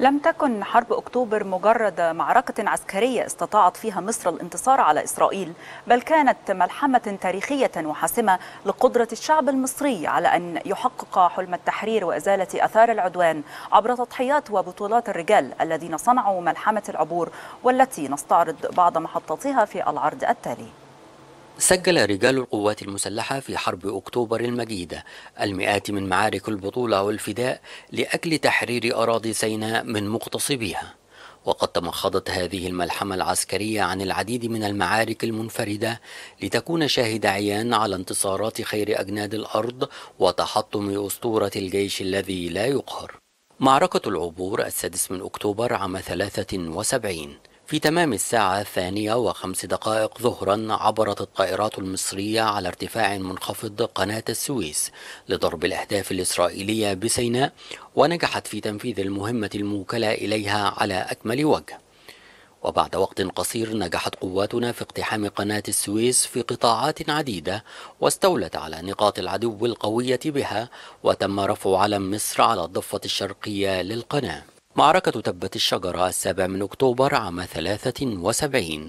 لم تكن حرب أكتوبر مجرد معركة عسكرية استطاعت فيها مصر الانتصار على إسرائيل بل كانت ملحمة تاريخية وحاسمة لقدرة الشعب المصري على أن يحقق حلم التحرير وإزالة أثار العدوان عبر تضحيات وبطولات الرجال الذين صنعوا ملحمة العبور والتي نستعرض بعض محطاتها في العرض التالي سجل رجال القوات المسلحة في حرب أكتوبر المجيدة المئات من معارك البطولة والفداء لأجل تحرير أراضي سيناء من مغتصبيها وقد تمخضت هذه الملحمة العسكرية عن العديد من المعارك المنفردة لتكون شاهد عيان على انتصارات خير أجناد الأرض وتحطم أسطورة الجيش الذي لا يقهر معركة العبور السادس من أكتوبر عام 73 في تمام الساعة الثانية وخمس دقائق ظهرا عبرت الطائرات المصرية على ارتفاع منخفض قناة السويس لضرب الأهداف الإسرائيلية بسيناء ونجحت في تنفيذ المهمة الموكلة إليها على أكمل وجه وبعد وقت قصير نجحت قواتنا في اقتحام قناة السويس في قطاعات عديدة واستولت على نقاط العدو القوية بها وتم رفع علم مصر على الضفة الشرقية للقناة معركة تبة الشجرة السابع من أكتوبر عام 73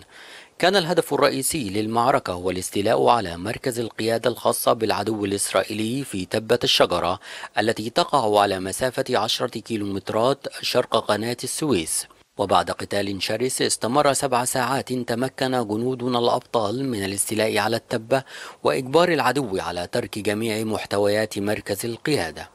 كان الهدف الرئيسي للمعركة هو الاستيلاء على مركز القيادة الخاصة بالعدو الإسرائيلي في تبة الشجرة التي تقع على مسافة عشرة كيلومترات شرق قناة السويس وبعد قتال شرس استمر سبع ساعات تمكن جنودنا الأبطال من الاستيلاء على التبة وإجبار العدو على ترك جميع محتويات مركز القيادة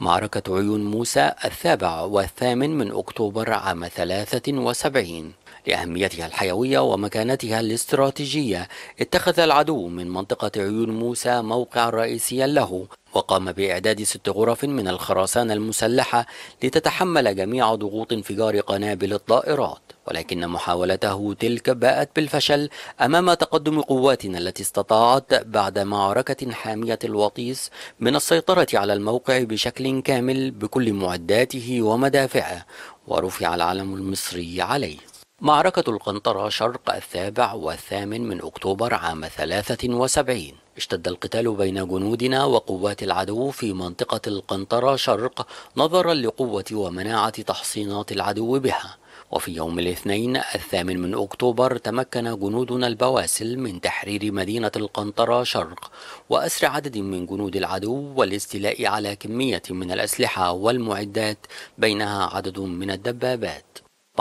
معركة عيون موسى السابع والثامن من أكتوبر عام 73 لأهميتها الحيوية ومكانتها الاستراتيجية اتخذ العدو من منطقة عيون موسى موقعا رئيسيا له وقام بإعداد ست غرف من الخرسانة المسلحة لتتحمل جميع ضغوط انفجار قنابل الطائرات ولكن محاولته تلك باءت بالفشل أمام تقدم قواتنا التي استطاعت بعد معركة حامية الوطيس من السيطرة على الموقع بشكل كامل بكل معداته ومدافعه ورفع العلم المصري عليه معركة القنطرة شرق السابع والثامن من أكتوبر عام 73 اشتد القتال بين جنودنا وقوات العدو في منطقة القنطرة شرق نظرا لقوة ومناعة تحصينات العدو بها وفي يوم الاثنين الثامن من أكتوبر تمكن جنودنا البواسل من تحرير مدينة القنطرة شرق وأسر عدد من جنود العدو والاستيلاء على كمية من الأسلحة والمعدات بينها عدد من الدبابات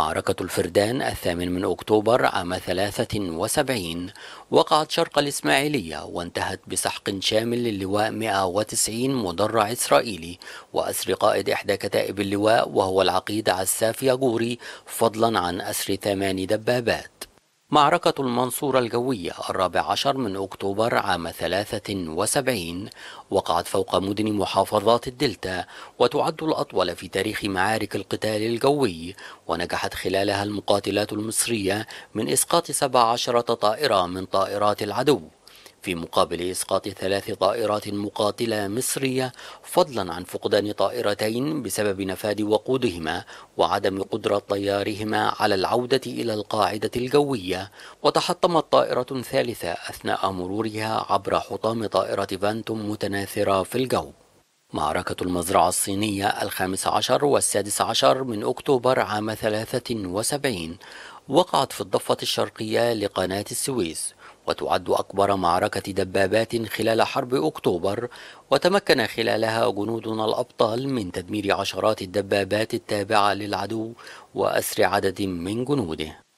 معركة الفردان الثامن من أكتوبر عام 73 وقعت شرق الإسماعيلية وانتهت بسحق شامل للواء 190 مدرع إسرائيلي وأسر قائد إحدى كتائب اللواء وهو العقيد عساف ياجوري فضلا عن أسر ثمان دبابات معركة المنصورة الجوية الرابع عشر من أكتوبر عام 73 وقعت فوق مدن محافظات الدلتا وتعد الأطول في تاريخ معارك القتال الجوي ونجحت خلالها المقاتلات المصرية من إسقاط 17 طائرة من طائرات العدو في مقابل إسقاط ثلاث طائرات مقاتلة مصرية فضلا عن فقدان طائرتين بسبب نفاد وقودهما وعدم قدرة طيارهما على العودة إلى القاعدة الجوية وتحطمت طائرة ثالثة أثناء مرورها عبر حطام طائرة فانتوم متناثرة في الجو معركة المزرعة الصينية الخامس عشر والسادس عشر من أكتوبر عام 73 وقعت في الضفة الشرقية لقناة السويس وتعد أكبر معركة دبابات خلال حرب أكتوبر وتمكن خلالها جنودنا الأبطال من تدمير عشرات الدبابات التابعة للعدو وأسر عدد من جنوده